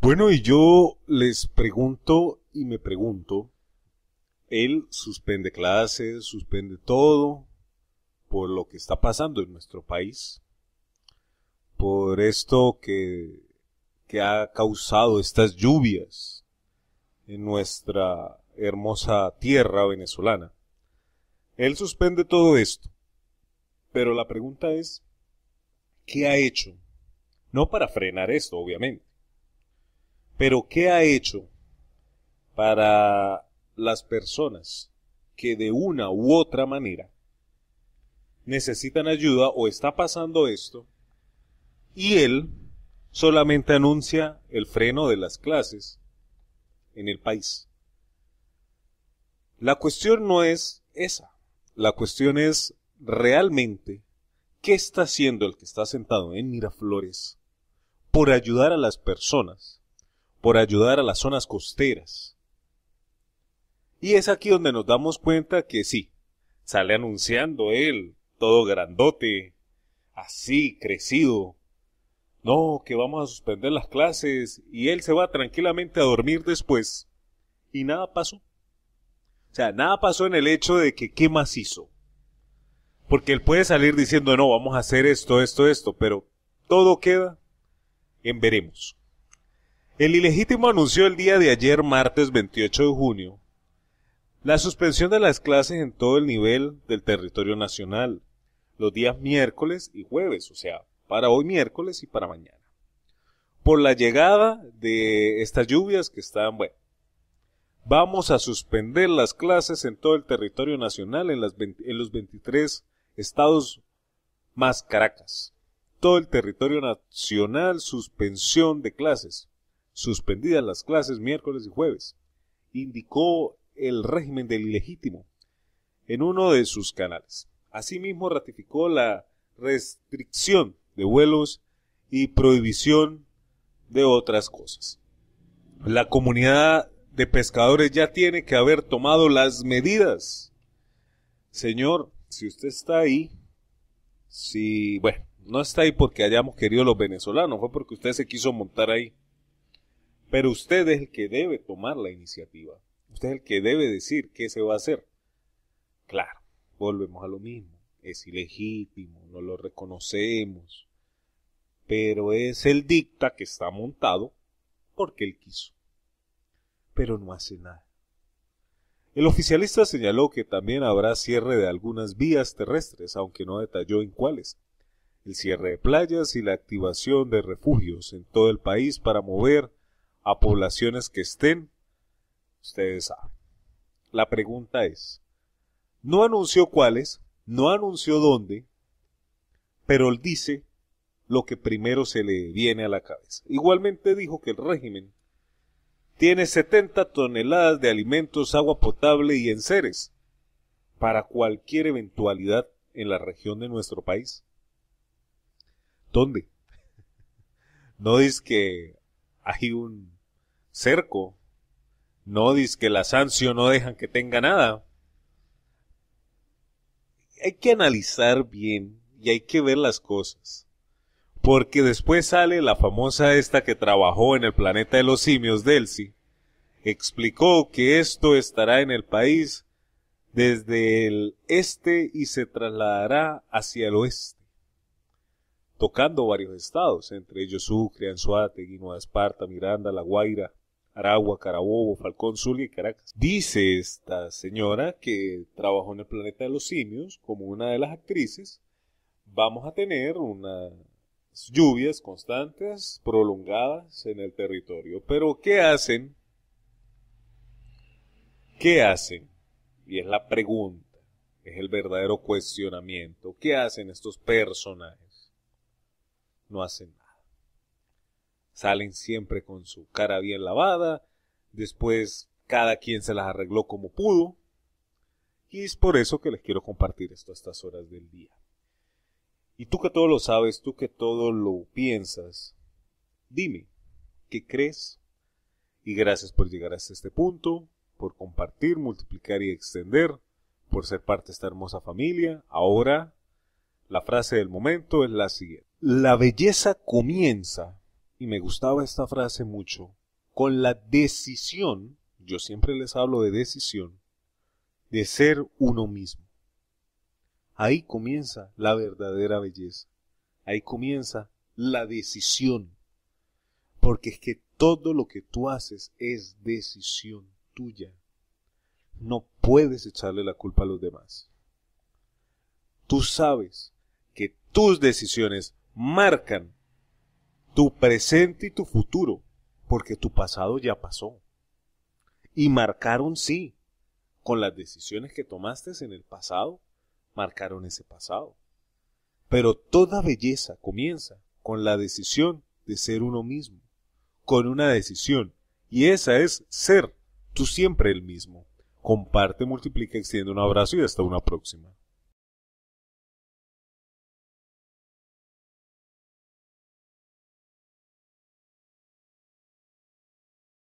Bueno, y yo les pregunto y me pregunto, él suspende clases, suspende todo por lo que está pasando en nuestro país, por esto que, que ha causado estas lluvias en nuestra hermosa tierra venezolana. Él suspende todo esto, pero la pregunta es, ¿qué ha hecho? No para frenar esto, obviamente, pero ¿qué ha hecho para las personas que de una u otra manera necesitan ayuda o está pasando esto y él solamente anuncia el freno de las clases en el país? La cuestión no es esa, la cuestión es realmente qué está haciendo el que está sentado en Miraflores por ayudar a las personas por ayudar a las zonas costeras. Y es aquí donde nos damos cuenta que sí, sale anunciando él, todo grandote, así, crecido. No, que vamos a suspender las clases y él se va tranquilamente a dormir después. Y nada pasó. O sea, nada pasó en el hecho de que qué más hizo. Porque él puede salir diciendo, no, vamos a hacer esto, esto, esto, pero todo queda en veremos. El ilegítimo anunció el día de ayer, martes 28 de junio, la suspensión de las clases en todo el nivel del territorio nacional, los días miércoles y jueves, o sea, para hoy miércoles y para mañana, por la llegada de estas lluvias que están, bueno, vamos a suspender las clases en todo el territorio nacional, en, las en, los 23 estados más Caracas. Todo el territorio nacional, suspensión de clases suspendidas las clases miércoles y jueves, indicó el régimen del ilegítimo en uno de sus canales. Asimismo, ratificó la restricción de vuelos y prohibición de otras cosas. La comunidad de pescadores ya tiene que haber tomado las medidas. Señor, si usted está ahí, si, bueno, no está ahí porque hayamos querido los venezolanos, fue porque usted se quiso montar ahí. Pero usted es el que debe tomar la iniciativa. Usted es el que debe decir qué se va a hacer. Claro, volvemos a lo mismo. Es ilegítimo, no lo reconocemos. Pero es el dicta que está montado porque él quiso. Pero no hace nada. El oficialista señaló que también habrá cierre de algunas vías terrestres, aunque no detalló en cuáles. El cierre de playas y la activación de refugios en todo el país para mover a poblaciones que estén, ustedes saben. La pregunta es, no anunció cuáles, no anunció dónde, pero él dice lo que primero se le viene a la cabeza. Igualmente dijo que el régimen tiene 70 toneladas de alimentos, agua potable y enseres para cualquier eventualidad en la región de nuestro país. ¿Dónde? No dice que hay un cerco. No dice que la sanción no dejan que tenga nada. Hay que analizar bien y hay que ver las cosas. Porque después sale la famosa esta que trabajó en el planeta de los simios, Delcy. Explicó que esto estará en el país desde el este y se trasladará hacia el oeste tocando varios estados, entre ellos Sucre, Anzuate, Guinoa, Esparta, Miranda, La Guaira, Aragua, Carabobo, Falcón, Zulia y Caracas. Dice esta señora que trabajó en el planeta de los simios como una de las actrices. Vamos a tener unas lluvias constantes, prolongadas en el territorio. Pero ¿qué hacen? ¿Qué hacen? Y es la pregunta, es el verdadero cuestionamiento. ¿Qué hacen estos personajes? no hacen nada. Salen siempre con su cara bien lavada, después cada quien se las arregló como pudo, y es por eso que les quiero compartir esto a estas horas del día. Y tú que todo lo sabes, tú que todo lo piensas, dime, ¿qué crees? Y gracias por llegar hasta este punto, por compartir, multiplicar y extender, por ser parte de esta hermosa familia. Ahora, la frase del momento es la siguiente. La belleza comienza, y me gustaba esta frase mucho, con la decisión, yo siempre les hablo de decisión, de ser uno mismo. Ahí comienza la verdadera belleza, ahí comienza la decisión, porque es que todo lo que tú haces es decisión tuya. No puedes echarle la culpa a los demás. Tú sabes que tus decisiones marcan tu presente y tu futuro, porque tu pasado ya pasó. Y marcaron sí, con las decisiones que tomaste en el pasado, marcaron ese pasado. Pero toda belleza comienza con la decisión de ser uno mismo, con una decisión, y esa es ser tú siempre el mismo. Comparte, multiplica, extiende un abrazo y hasta una próxima.